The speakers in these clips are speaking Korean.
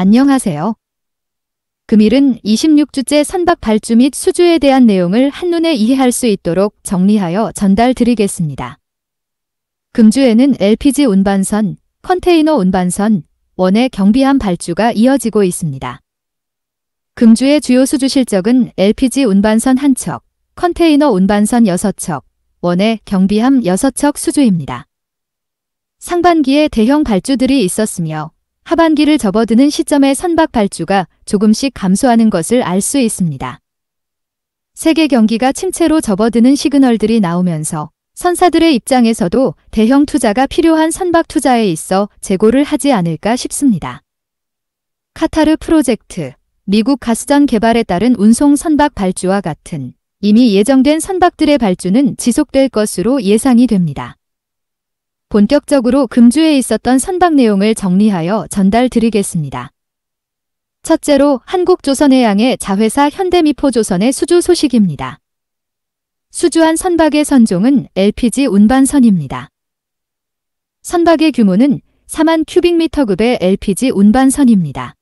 안녕하세요. 금일은 26주째 선박 발주 및 수주에 대한 내용을 한눈에 이해할 수 있도록 정리하여 전달 드리겠습니다. 금주에는 LPG 운반선, 컨테이너 운반선, 원의 경비함 발주가 이어지고 있습니다. 금주의 주요 수주 실적은 LPG 운반선 1척, 컨테이너 운반선 6척, 원의 경비함 6척 수주입니다. 상반기에 대형 발주들이 있었으며 하반기를 접어드는 시점에 선박 발주가 조금씩 감소하는 것을 알 수 있습니다. 세계 경기가 침체로 접어드는 시그널들이 나오면서 선사들의 입장에서도 대형 투자가 필요한 선박 투자에 있어 재고를 하지 않을까 싶습니다. 카타르 프로젝트, 미국 가스전 개발에 따른 운송 선박 발주와 같은 이미 예정된 선박들의 발주는 지속될 것으로 예상이 됩니다. 본격적으로 금주에 있었던 선박 내용을 정리하여 전달드리겠습니다. 첫째로 한국조선해양의 자회사 현대미포조선의 수주 소식입니다. 수주한 선박의 선종은 LPG 운반선입니다. 선박의 규모는 4만 큐빅미터급의 LPG 운반선입니다.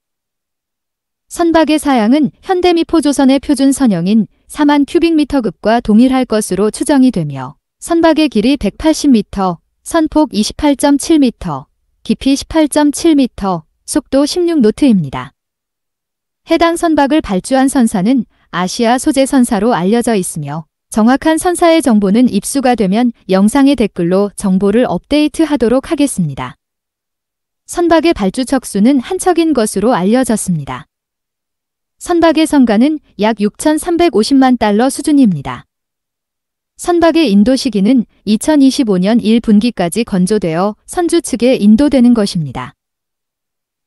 선박의 사양은 현대미포조선의 표준 선형인 4만 큐빅미터급과 동일할 것으로 추정이 되며 선박의 길이 180m, 선폭 28.7m, 깊이 18.7m, 속도 16노트입니다. 해당 선박을 발주한 선사는 아시아 소재 선사로 알려져 있으며 정확한 선사의 정보는 입수가 되면 영상의 댓글로 정보를 업데이트하도록 하겠습니다. 선박의 발주 척수는 한 척인 것으로 알려졌습니다. 선박의 선가는약 6,350만 달러 수준입니다. 선박의 인도 시기는 2025년 1분기까지 건조되어 선주 측에 인도되는 것입니다.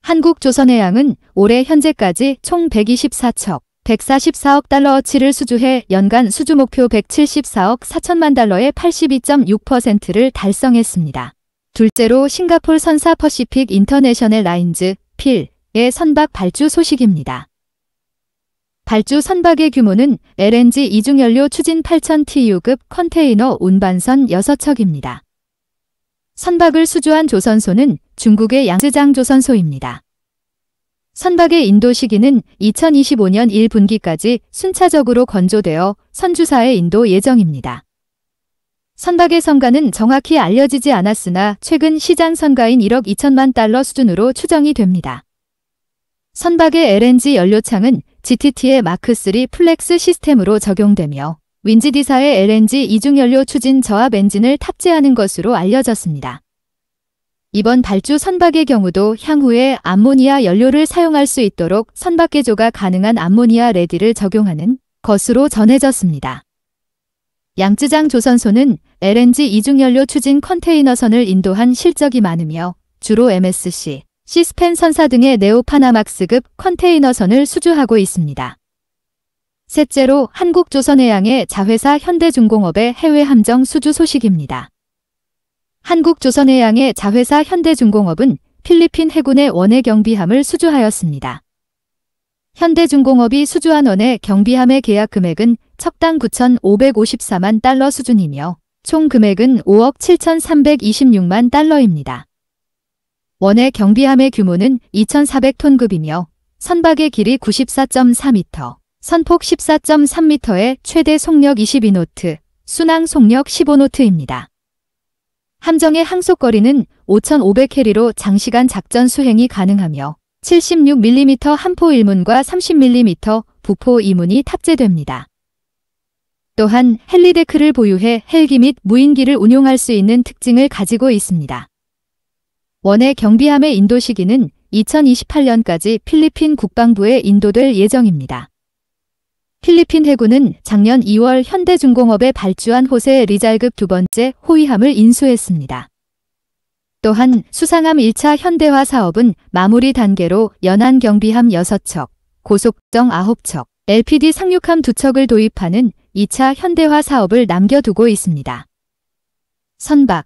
한국조선해양은 올해 현재까지 총 124척, 144억 달러어치를 수주해 연간 수주 목표 174억 4천만 달러의 82.6%를 달성했습니다. 둘째로 싱가폴 선사 퍼시픽 인터내셔널 라인즈 필의 선박 발주 소식입니다. 발주 선박의 규모는 LNG 이중연료 추진 8000TU급 컨테이너 운반선 6척입니다. 선박을 수주한 조선소는 중국의 양쯔장 조선소입니다. 선박의 인도 시기는 2025년 1분기까지 순차적으로 건조되어 선주사의 인도 예정입니다. 선박의 성가는 정확히 알려지지 않았으나 최근 시장 선가인 1억 2천만 달러 수준으로 추정이 됩니다. 선박의 LNG 연료창은 GTT의 마크3 플렉스 시스템으로 적용되며 윈지디사의 LNG 이중연료 추진 저압 엔진을 탑재하는 것으로 알려졌습니다. 이번 발주 선박의 경우도 향후에 암모니아 연료를 사용할 수 있도록 선박 개조가 가능한 암모니아 레디를 적용하는 것으로 전해졌습니다. 양쯔장 조선소는 LNG 이중연료 추진 컨테이너선을 인도한 실적이 많으며 주로 MSC, 시스펜 선사 등의 네오파나막스급 컨테이너선을 수주하고 있습니다. 셋째로 한국조선해양의 자회사 현대중공업의 해외 함정 수주 소식입니다. 한국조선해양의 자회사 현대중공업은 필리핀 해군의 원해 경비함을 수주하였습니다. 현대중공업이 수주한 원해 경비함의 계약 금액은 척당 9,554만 달러 수준이며 총 금액은 5억 7,326만 달러입니다. 원의 경비함의 규모는 2,400톤급이며 선박의 길이 94.4m, 선폭 14.3m의 최대 속력 22노트, 순항 속력 15노트입니다. 함정의 항속거리는 5,500캐리로 장시간 작전 수행이 가능하며 76mm 한포 1문과 30mm 부포 2문이 탑재됩니다. 또한 헬리데크를 보유해 헬기 및 무인기를 운용할 수 있는 특징을 가지고 있습니다. 원해 경비함의 인도 시기는 2028년까지 필리핀 국방부에 인도될 예정입니다. 필리핀 해군은 작년 2월 현대중공업에 발주한 호세 리잘급 두 번째 호위함을 인수했습니다. 또한 수상함 1차 현대화 사업은 마무리 단계로 연안 경비함 6척, 고속정 9척, LPD 상륙함 2척을 도입하는 2차 현대화 사업을 남겨두고 있습니다. 선박,